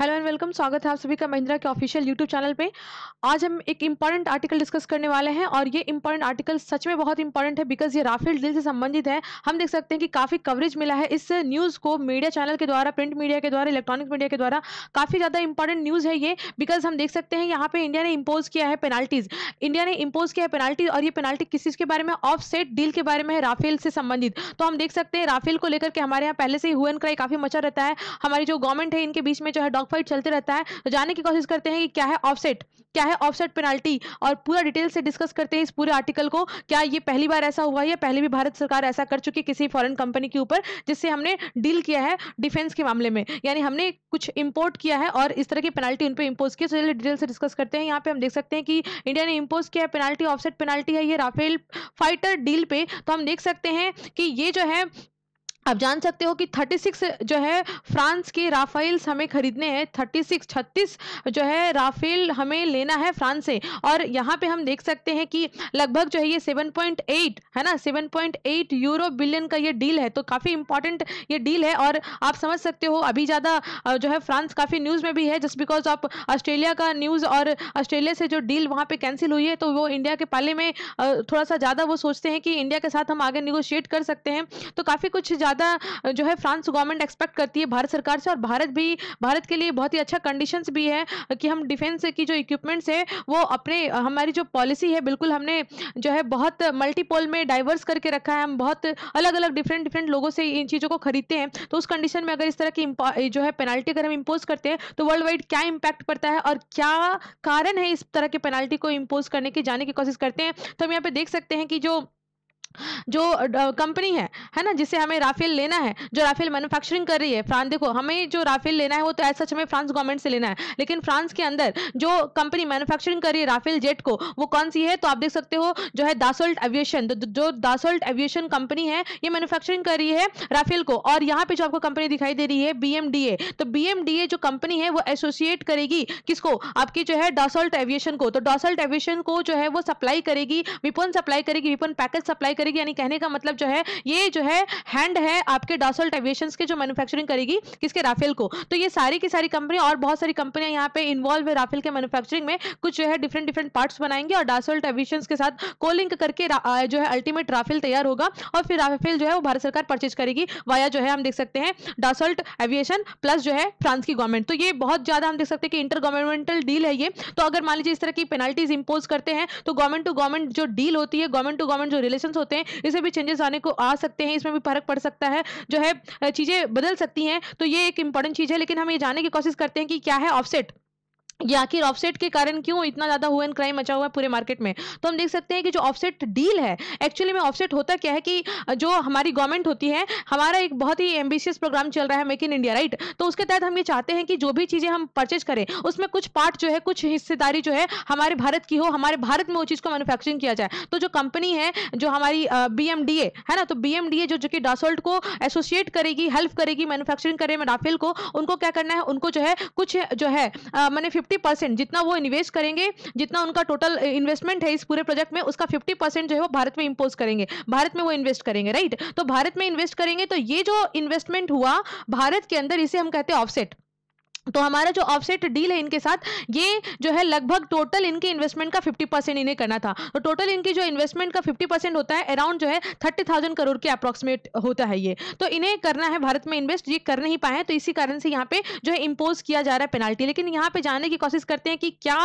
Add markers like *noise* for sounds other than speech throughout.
hello and welcome स्वागत है आप सभी का महिंद्रा के ऑफिशियल यूट्यूब चैनल पे आज हम एक इंपॉर्टेंट आर्टिकल डिस्कस करने वाले हैं और ये इंपॉर्टेंट आर्टिकल सच में बहुत इंपॉर्टेंट है बिकॉज ये राफेल डील से संबंधित है हम देख सकते हैं कि काफ़ी कवरेज मिला है इस न्यूज़ को मीडिया चैनल के द्वारा प्रिंट मीडिया के द्वारा इलेक्ट्रॉनिक मीडिया के द्वारा काफ़ी ज़्यादा इंपॉर्टेंट न्यूज़ है ये बिकॉज हम देख सकते हैं यहाँ पर इंडिया ने इम्पोज किया है पेनाल्टीज़ इंडिया ने इम्पोज किया है पेनाल्टी और ये पेनाल्टी किस चीज़ के बारे में ऑफ डील के बारे में है राफेल से संबंधित तो हम देख सकते हैं राफेल को लेकर के हमारे यहाँ पहले से ही हुए क्राई काफ़ी मचा रहता है हमारी जो गवर्नमेंट है इनके बीच में जो है डॉक्टर फाइट चलते रहता है तो जानने की कोशिश करते हैं कि क्या है ऑफसेट क्या है ऑफसेट पेनाल्टी और पूरा डिटेल से डिस्कस करते हैं इस पूरे आर्टिकल को क्या ये पहली बार ऐसा हुआ है या पहले भी भारत सरकार ऐसा कर चुकी किसी फॉरेन कंपनी के ऊपर जिससे हमने डील किया है डिफेंस के मामले में यानी हमने कुछ इंपोर्ट किया है और इस तरह की पेनाल्टी उन पर इम्पोज किया है चलिए तो डिटेल से डिस्कस करते हैं यहाँ पे हम देख सकते हैं कि इंडिया ने इम्पोज किया है पेनाल्टी ऑफसेट पेनाल्टी है ये राफेल फाइटर डील पे तो हम देख सकते हैं कि ये जो है आप जान सकते हो कि 36 जो है फ्रांस के राफेल्स हमें खरीदने हैं 36 36 जो है राफेल हमें लेना है फ्रांस से और यहाँ पे हम देख सकते हैं कि लगभग जो है ये 7.8 है ना 7.8 यूरो बिलियन का ये डील है तो काफ़ी इंपॉर्टेंट ये डील है और आप समझ सकते हो अभी ज़्यादा जो है फ्रांस काफ़ी न्यूज़ में भी है जस्ट बिकॉज ऑफ ऑस्ट्रेलिया का न्यूज़ और ऑस्ट्रेलिया से जो डील वहाँ पर कैंसिल हुई है तो वो इंडिया के पाले में थोड़ा सा ज़्यादा वो सोचते हैं कि इंडिया के साथ हम आगे निगोशिएट कर सकते हैं तो काफ़ी कुछ ज़्यादा ज़्यादा जो है फ्रांस गवर्नमेंट एक्सपेक्ट करती है भारत सरकार से और भारत भी भारत के लिए बहुत ही अच्छा कंडीशन भी है कि हम डिफेंस की जो इक्विपमेंट्स है वो अपने हमारी जो पॉलिसी है बिल्कुल हमने जो है बहुत मल्टीपोल में डाइवर्स करके रखा है हम बहुत अलग अलग डिफरेंट डिफरेंट लोगों से इन चीज़ों को खरीदते हैं तो उस कंडीशन में अगर इस तरह की जो है पेनाल्टी अगर हम इम्पोज करते हैं तो वर्ल्ड वाइड क्या इम्पैक्ट पड़ता है और क्या कारण है इस तरह के पेनाल्टी को इम्पोज करने की जाने की कोशिश करते हैं तो हम यहाँ पे देख सकते हैं कि जो जो कंपनी है है ना जिसे हमें राफेल लेना है जो राफेल मैन्युफैक्चरिंग कर रही है फ्रांस देखो हमें जो राफेल लेना है वो तो ऐसा हमें फ्रांस गवर्नमेंट से लेना है लेकिन फ्रांस के अंदर जो कंपनी मैन्युफैक्चरिंग कर रही है राफेल जेट को वो कौन सी है तो आप देख सकते हो जो है दासोल्ट एविएशन जो दासोल्ट एविएशन कंपनी है ये मैन्युफैक्चरिंग कर रही है राफेल को और यहाँ पे जो आपको कंपनी दिखाई दे रही है बीएमडीए तो बीएमडीए जो कंपनी है वो एसोसिएट करेगी किसको आपकी जो है डासोल्ट एविएशन को तो डासोल्ट एविएशन को जो है वो सप्लाई करेगी विपन सप्लाई करेगी विपन पैकेज सप्लाई करेगी यानी कहने का मतलब जो है ये जो है हैंड है आपके डासोल्ट एविएशन के जो मैन्युफैक्चरिंग करेगी किसके राफेल को तो ये सारी की सारी कंपनी और बहुत सारी कंपनियां यहाँ पे इन्वॉल्व है राफेल के मैन्युफैक्चरिंग में कुछ जो है डिफरेंट डिफरेंट पार्ट्स बनाएंगे और डासोल्ट एविएशन के साथ को लिंक करके जो है अल्टीमेट राफेल तैयार होगा और फिर राफेल जो है वो भारत सरकार परचेज करेगी वाया जो है हम देख सकते हैं डासोल्ट एविएशन प्लस जो है फ्रांस की गवर्नमेंट तो ये बहुत ज्यादा हम देख सकते हैं कि इंटर गवर्नमेंटल डील है ये तो अगर मान लीजिए इस तरह की पेनाल्टीज इंपोज करते हैं तो गवर्नमेंट टू गवर्नमेंट जो डील होती है गवर्नमेंट टू गवर्नमेंट जो रिलेशन होते होते हैं इसमें भी चेंजेस आने को आ सकते हैं इसमें भी फर्क पड़ सकता है जो है चीज़ें बदल सकती हैं तो ये एक इंपॉर्टेंट चीज़ है लेकिन हम ये जानने की कोशिश करते हैं कि क्या है ऑफसेट या आखिर ऑफसेट के कारण क्यों इतना ज्यादा हुआ क्राइम मचा हुआ है पूरे मार्केट में तो हम देख सकते हैं कि जो ऑफसेट डील है एक्चुअली में ऑफसेट होता क्या है कि जो हमारी गवर्नमेंट होती है हमारा एक बहुत ही एम्बिशियस प्रोग्राम चल रहा है मेक इन इंडिया राइट तो उसके तहत हम ये चाहते हैं कि जो भी चीज़ें हम परचेज करें उसमें कुछ पार्ट जो है कुछ हिस्सेदारी जो है हमारे भारत की हो हमारे भारत में वो चीज़ को मैनुफैक्चरिंग किया जाए तो जो कंपनी है जो हमारी बी है ना तो बी जो जो कि डासोल्ट को एसोसिएट करेगी हेल्प करेगी मैनुफैक्चरिंग करे राफेल को उनको क्या करना है उनको जो है कुछ जो है मैंने फिफ्टी परसेंट जितना वो इन्वेस्ट करेंगे जितना उनका टोटल इन्वेस्टमेंट है इस पूरे प्रोजेक्ट में उसका फिफ्टी परसेंट जो है वो भारत में इम्पोज करेंगे भारत में वो इन्वेस्ट करेंगे राइट तो भारत में इन्वेस्ट करेंगे तो ये जो इन्वेस्टमेंट हुआ भारत के अंदर इसे हम कहते हैं ऑफसेट तो हमारा जो ऑफसेट डील है इनके साथ ये जो है लगभग टोटल इनके इन्वेस्टमेंट का 50 परसेंट इन्हें करना था तो टोटल इनकी जो इन्वेस्टमेंट का 50 परसेंट होता है अराउंड जो है थर्टी थाउजेंड करोड़ के अप्रॉक्सीमेट होता है ये तो इन्हें करना है भारत में इन्वेस्ट ये कर नहीं पाए तो इसी कारण से यहाँ पे जो है इम्पोज किया जा रहा है पेनाल्टी लेकिन यहाँ पे जानने की कोशिश करते हैं कि क्या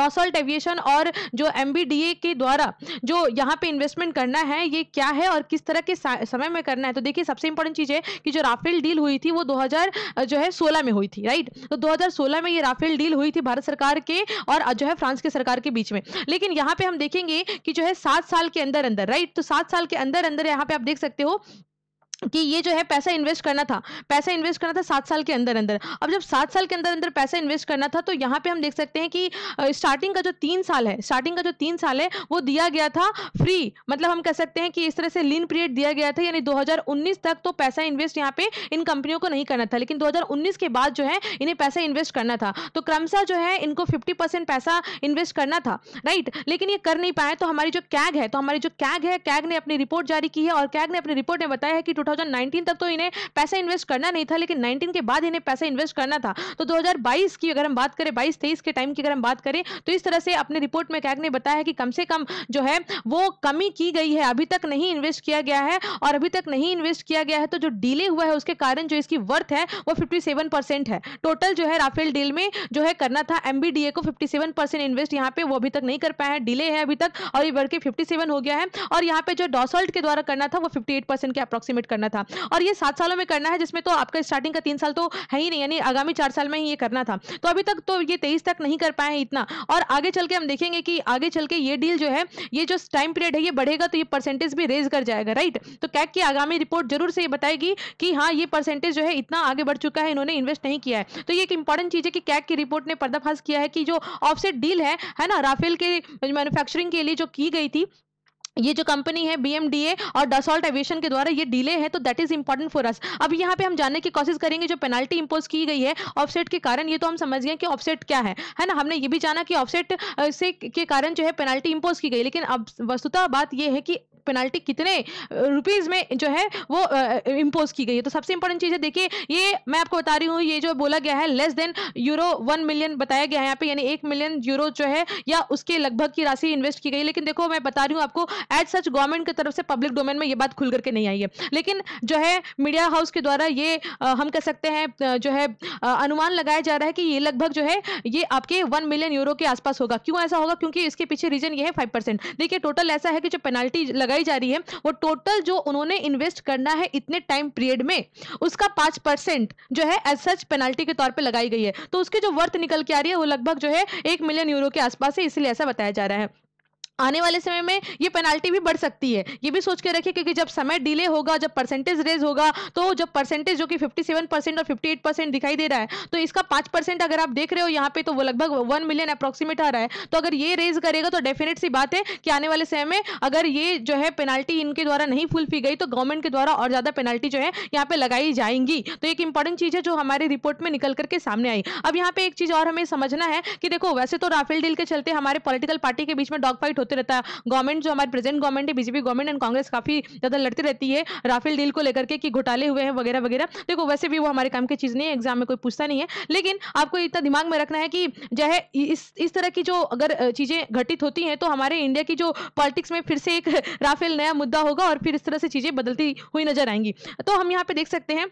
डॉसल्ट एविएशन और जो एम के द्वारा जो यहाँ पे इन्वेस्टमेंट करना है ये क्या है और किस तरह के समय में करना है तो देखिए सबसे इंपॉर्टेंट चीज़ है कि जो राफेल डील हुई थी वो दो जो है सोलह में हुई थी राइट तो 2016 में ये राफेल डील हुई थी भारत सरकार के और जो है फ्रांस के सरकार के बीच में लेकिन यहाँ पे हम देखेंगे कि जो है सात साल के अंदर अंदर राइट तो सात साल के अंदर अंदर यहाँ पे आप देख सकते हो कि ये जो है पैसा इन्वेस्ट करना था पैसा इन्वेस्ट करना था सात साल के अंदर अंदर अब जब सात साल के अंदर अंदर पैसा इन्वेस्ट करना था तो यहाँ पे हम देख सकते हैं कि स्टार्टिंग का जो तीन साल है स्टार्टिंग का जो तीन साल है वो दिया गया था फ्री मतलब हम कह सकते हैं कि इस तरह से लीन पीरियड दिया गया था यानी दो तक तो पैसा इन्वेस्ट यहाँ पे इन कंपनियों को नहीं करना था लेकिन दो के बाद जो है इन्हें पैसा इन्वेस्ट करना था तो क्रमशः जो है इनको फिफ्टी पैसा इन्वेस्ट करना था राइट लेकिन ये कर नहीं पाए तो हमारी जो कैग है तो हमारी जो कैग है कैग ने अपनी रिपोर्ट जारी की है और कैग ने अपनी रिपोर्ट में बताया है कि 2019 तक तो इन्हें पैसा इन्वेस्ट करना नहीं था लेकिन 19 के बाद इन्हें पैसा इन्वेस्ट करना था तो 2022 की अगर हम बात करें बाईस तेईस के टाइम की अगर हम बात करें तो इस तरह से अपने रिपोर्ट में कैग ने बताया कि कम से कम जो है वो कमी की गई है अभी तक नहीं इन्वेस्ट किया गया है और अभी तक नहीं इन्वेस्ट किया गया है तो जो डीले हुआ है उसके कारण जो इसकी वर्थ है वो फिफ्टी है टोटल जो है राफेल डील में जो है करना था एमबीडीए को फिफ्टी इन्वेस्ट यहाँ पे वो अभी तक नहीं कर पाया है डिले है अभी तक और ये बढ़ के फिफ्टी हो गया है और यहाँ पे जो डॉसल्ट के द्वारा करना था वो फिफ्टी के अप्रोक्सीमेट करना था और ये सात सालों में करना है जिसमें तो आपका स्टार्टिंग का तीन साल तो है ही नहीं यानी आगामी चार साल में ही ये करना था तो अभी तक तो ये तेईस तक नहीं कर पाए हैं इतना और आगे चल के हम देखेंगे कि आगे चल के ये डील जो है ये जो टाइम पीरियड है ये बढ़ेगा तो ये परसेंटेज भी रेज कर जाएगा राइट तो कैक की आगामी रिपोर्ट जरूर से ये बताएगी कि हाँ ये परसेंटेज जो है इतना आगे बढ़ चुका है इन्होंने इन्वेस्ट नहीं किया है तो ये एक इंपॉर्टेंट चीज़ है कि कैक की रिपोर्ट ने पर्दाफाश किया है कि जो ऑफसेट डील है है ना राफेल के मैन्युफैक्चरिंग के लिए जो की गई थी ये जो कंपनी है बीएमडीए और डसॉल्ट एविएशन के द्वारा ये डिले है तो that is important for us अब यहाँ पे हम जानने की कोशिश करेंगे जो पेनल्टी इम्पोज की गई है ऑफसेट के कारण ये तो हम समझ गए कि ऑफसेट क्या है है ना हमने ये भी जाना कि ऑफसेट से के कारण जो है पेनल्टी इम्पोज की गई लेकिन अब वस्तुतः बात यह है कि पेनल्टी कितने रुपीज़ में जो है वो इम्पोज की गई है तो सबसे इंपॉर्टेंट चीज़ है देखिए ये मैं आपको बता रही हूँ ये जो बोला गया है less than euro one million बताया गया है यहाँ पे यानी एक मिलियन यूरो जो है या उसके लगभग की राशि इन्वेस्ट की गई लेकिन देखो मैं बता रही हूँ आपको एट सच गवर्नमेंट की तरफ से पब्लिक डोमेन में ये बात खुल करके नहीं आई है लेकिन जो है मीडिया हाउस के द्वारा ये हम कह सकते हैं जो है अनुमान लगाया जा रहा है कि ये लगभग जो है ये आपके वन मिलियन यूरो के आसपास होगा क्यों ऐसा होगा क्योंकि इसके पीछे रीजन ये है फाइव देखिए टोटल ऐसा है कि जो पेनल्टी लगाई लगाई जा रही है वो टोटल जो उन्होंने इन्वेस्ट करना है इतने टाइम पीरियड में उसका पांच परसेंट जो है एज सच पेनल्टी के तौर पर लगाई गई है तो उसकी जो वर्थ निकल के आ रही है वो लगभग जो है एक मिलियन यूरो के आसपास है इसलिए ऐसा बताया जा रहा है आने वाले समय में ये पेनाल्टी भी बढ़ सकती है ये भी सोच के रखिए क्योंकि जब समय डिले होगा जब परसेंटेज रेज होगा तो जब परसेंटेज जो कि 57 परसेंट और 58 परसेंट दिखाई दे रहा है तो इसका पाँच परसेंट अगर आप देख रहे हो यहाँ पे तो वो लगभग वन मिलियन अप्रोक्सीमेट आ रहा है तो अगर ये रेज करेगा तो डेफिनेट सी बात है कि आने वाले समय में अगर ये जो है पेनाल्टी इनके द्वारा नहीं फुलफी गई तो गवर्नमेंट के द्वारा और ज़्यादा पेनाल्टी जो है यहाँ पे लगाई जाएंगी तो एक इंपॉर्टेंट चीज़ है जो हमारी रिपोर्ट में निकल करके सामने आई अब यहाँ पे एक चीज़ और हमें समझना है कि देखो वैसे तो राफेल डील के चलते हमारे पोलिटिकल पार्टी के बीच में डॉग फाइट होते रहता है गवर्नमेंट जो हमारे प्रेजेंट गवर्नमेंट है बीजेपी गवर्नमेंट एंड कांग्रेस काफ़ी ज़्यादा लड़ती रहती है राफेल डील को लेकर के कि घोटाले हुए हैं वगैरह वगैरह देखो वैसे भी वो हमारे काम की चीज़ नहीं है एग्जाम में कोई पूछता नहीं है लेकिन आपको इतना दिमाग में रखना है कि जो है इस इस तरह की जो अगर चीज़ें घटित होती हैं तो हमारे इंडिया की जो पॉलिटिक्स में फिर से एक *laughs* राफेल नया मुद्दा होगा और फिर इस तरह से चीज़ें बदलती हुई नजर आएंगी तो हम यहाँ पे देख सकते हैं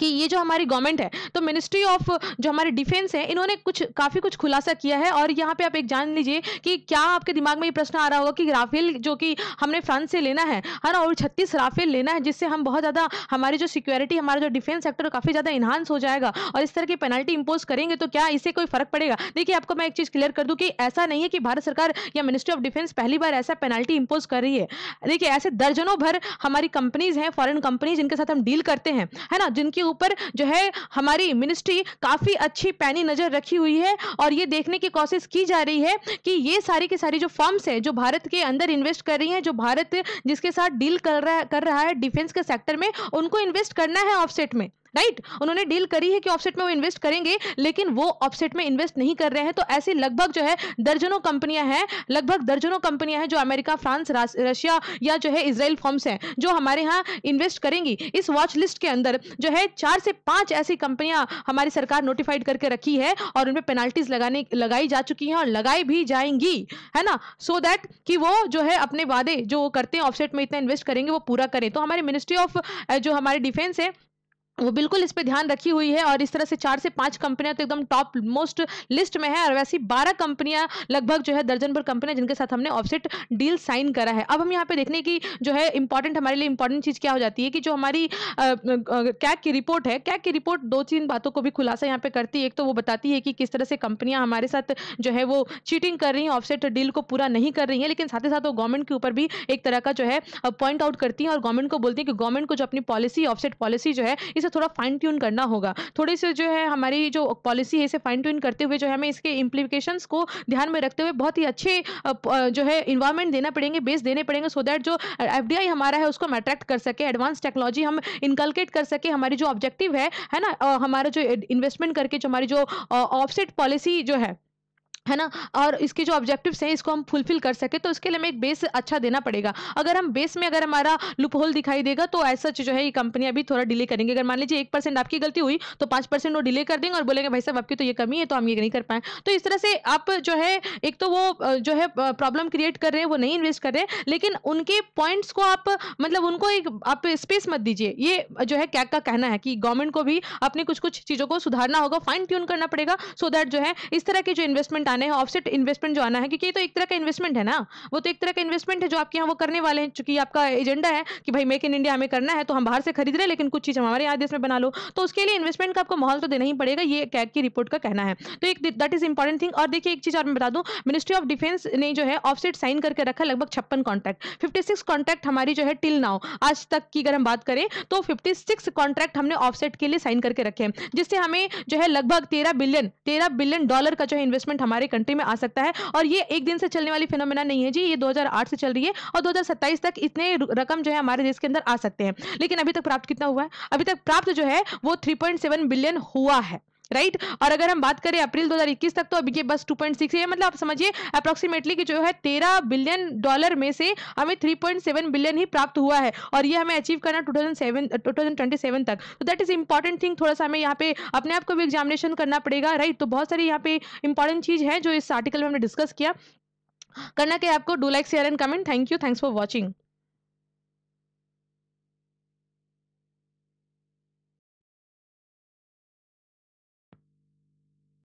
कि ये जो हमारी गवर्नमेंट है तो मिनिस्ट्री ऑफ जो हमारे डिफेंस है इन्होंने कुछ काफ़ी कुछ खुलासा किया है और यहाँ पे आप एक जान लीजिए कि क्या आपके दिमाग में ये प्रश्न आ रहा होगा कि राफेल जो कि हमने फ्रांस से लेना है है ना और छत्तीस राफेल लेना है जिससे हम बहुत ज़्यादा हमारी जो सिक्योरिटी हमारा जो डिफेंस सेक्टर काफ़ी ज़्यादा इन्हांस हो जाएगा और इस तरह की पेनल्टी इम्पोज करेंगे तो क्या इससे कोई फर्क पड़ेगा देखिए आपको मैं एक चीज़ क्लियर कर दूँ कि ऐसा नहीं है कि भारत सरकार या मिनिस्ट्री ऑफ डिफेंस पहली बार ऐसा पेनल्टी इम्पोज कर रही है देखिए ऐसे दर्जनों भर हमारी कंपनीज हैं फॉरन कंपनीज जिनके साथ हम डील करते हैं है ना जिनकी के ऊपर जो है हमारी मिनिस्ट्री काफ़ी अच्छी पैनी नज़र रखी हुई है और ये देखने की कोशिश की जा रही है कि ये सारी के सारी जो फर्म्स हैं जो भारत के अंदर इन्वेस्ट कर रही हैं जो भारत जिसके साथ डील कर रहा कर रहा है डिफेंस के सेक्टर में उनको इन्वेस्ट करना है ऑफसेट में राइट उन्होंने डील करी है कि ऑफसेट में वो इन्वेस्ट करेंगे लेकिन वो ऑफसेट में इन्वेस्ट नहीं कर रहे हैं तो ऐसे लगभग जो है दर्जनों कंपनियां हैं लगभग दर्जनों कंपनियां हैं जो अमेरिका फ्रांस रशिया या जो है इसराइल फॉर्म्स हैं जो हमारे यहाँ इन्वेस्ट करेंगी इस वॉच लिस्ट के अंदर जो है चार से पांच ऐसी कंपनियां हमारी सरकार नोटिफाइड करके रखी है और उनमें पेनाल्टीज लगाने लगाई जा चुकी हैं और लगाई भी जाएंगी है ना सो so दैट कि वो जो है अपने वादे जो करते हैं ऑफसेट में इतना इन्वेस्ट करेंगे वो पूरा करें तो हमारे मिनिस्ट्री ऑफ जो हमारे डिफेंस है वो बिल्कुल इस पे ध्यान रखी हुई है और इस तरह से चार से पांच कंपनियां तो एकदम टॉप मोस्ट लिस्ट में है और वैसी बारह कंपनियां लगभग जो है दर्जन भर कंपनियां जिनके साथ हमने ऑफसेट डील साइन करा है अब हम यहाँ पे देखने की जो है इंपॉर्टेंट हमारे लिए इंपॉर्टेंट चीज़ क्या हो जाती है कि जो हमारी कैक की रिपोर्ट है कैक की रिपोर्ट दो तीन बातों को भी खुलासा यहाँ पे करती है एक तो वो बताती है कि किस तरह से कंपनियां हमारे साथ जो है वो चीटिंग कर रही हैं ऑफसेट डील को पूरा नहीं कर रही हैं लेकिन साथ ही साथ वो गवर्नमेंट के ऊपर भी एक तरह का जो है पॉइंट आउट करती हैं और गवर्नमेंट को बोलती हैं कि गवर्नमेंट को जो अपनी पॉलिसी ऑफसेट पॉलिसी जो है इसे थोड़ा फाइन ट्यून करना होगा थोड़े से जो है हमारी जो पॉलिसी है इसे फाइन ट्यून करते हुए जो है हमें इसके इम्प्लीकेशन को ध्यान में रखते हुए बहुत ही अच्छे जो है इन्वायरमेंट देना पड़ेंगे बेस देने पड़ेंगे सो दैट जो एफ हमारा है उसको हम अट्रैक्ट कर सके एडवांस टेक्नोलॉजी हम इनकलकेट कर सके हमारी जो ऑब्जेक्टिव है है ना हमारा जो इन्वेस्टमेंट करके जो हमारी जो ऑफसेट पॉलिसी जो है है ना और इसके जो ऑब्जेक्टिव्स हैं इसको हम फुलफिल कर सके तो उसके लिए हमें एक बेस अच्छा देना पड़ेगा अगर हम बेस में अगर हमारा लुप होल दिखाई देगा तो ऐसा जो है ये कंपनी अभी थोड़ा डिले करेंगे अगर मान लीजिए एक परसेंट आपकी गलती हुई तो पांच परसेंट वो डिले कर देंगे और बोलेंगे भाई साहब आपकी तो ये कमी है तो हम ये नहीं कर पाए तो इस तरह से आप जो है एक तो वो जो है प्रॉब्लम क्रिएट कर रहे हैं वो नहीं इन्वेस्ट कर रहे हैं लेकिन उनके पॉइंट्स को आप मतलब उनको एक आप स्पेस मत दीजिए ये जो है कैक का कहना है कि गवर्नमेंट को भी अपने कुछ कुछ चीज़ों को सुधारना होगा फाइन ट्यून करना पड़ेगा सो so दैट जो है इस तरह के जो इन्वेस्टमेंट आने आना है ऑफसेट इन्वेस्टमेंट जो आना है क्योंकि ये तो एक तरह का इन्वेस्टमेंट है ना वो तो एक तरह का इन्वेस्टमेंट है जो आपके यहाँ वो करने वाले हैं चूंकि आपका एजेंडा है कि भाई मेक इन इंडिया हमें करना है तो हम बाहर से खरीद रहे हैं लेकिन कुछ चीज़ हमारे यहाँ देश में बना लो तो उसके लिए इन्वेस्टमेंट का आपको माहौल तो देना ही पड़ेगा ये कैग की रिपोर्ट का कहना है तो एक दैट इज इंपॉर्टेंट थिंग और देखिए एक चीज़ और मैं बता दूँ मिनिस्ट्री ऑफ डिफेंस ने जो है ऑफसेट साइन करके रखा लगभग छप्पन कॉन्ट्रैक्ट फिफ्टी सिक्स कॉन्ट्रैक्ट हमारी जो है टिल नाउ आज तक की अगर हम बात करें तो फिफ्टी सिक्स कॉन्ट्रैक्ट हमने ऑफसेट के लिए साइन करके रखे हैं जिससे हमें जो है लगभग तेरह बिलियन तेरह बिलियन डॉलर का जो है इन्वेस्टमेंट हमारे हमारे कंट्री में आ सकता है और ये एक दिन से चलने वाली फिनोमिना नहीं है जी ये 2008 से चल रही है और 2027 तक इतने रकम जो है हमारे देश के अंदर आ सकते हैं लेकिन अभी तक प्राप्त कितना हुआ है अभी तक प्राप्त जो है वो 3.7 बिलियन हुआ है राइट और अगर हम बात करें अप्रैल 2021 तक तो अभी के बस 2.6 है मतलब आप समझिए अप्रोक्सीमेटली कि जो है 13 बिलियन डॉलर में से हमें 3.7 बिलियन ही प्राप्त हुआ है और ये हमें अचीव करना 2007 2027 तक तो दैट इज इंपॉर्टेंट थिंग थोड़ा सा हमें यहाँ पे अपने आप को भी एग्जामिनेशन करना पड़ेगा राइट तो बहुत सारी यहाँ पे इंपॉर्टेंट चीज है जो इस आर्टिकल में हमने डिस्कस किया करना क्या आपको do like share and comment thank you thanks for watching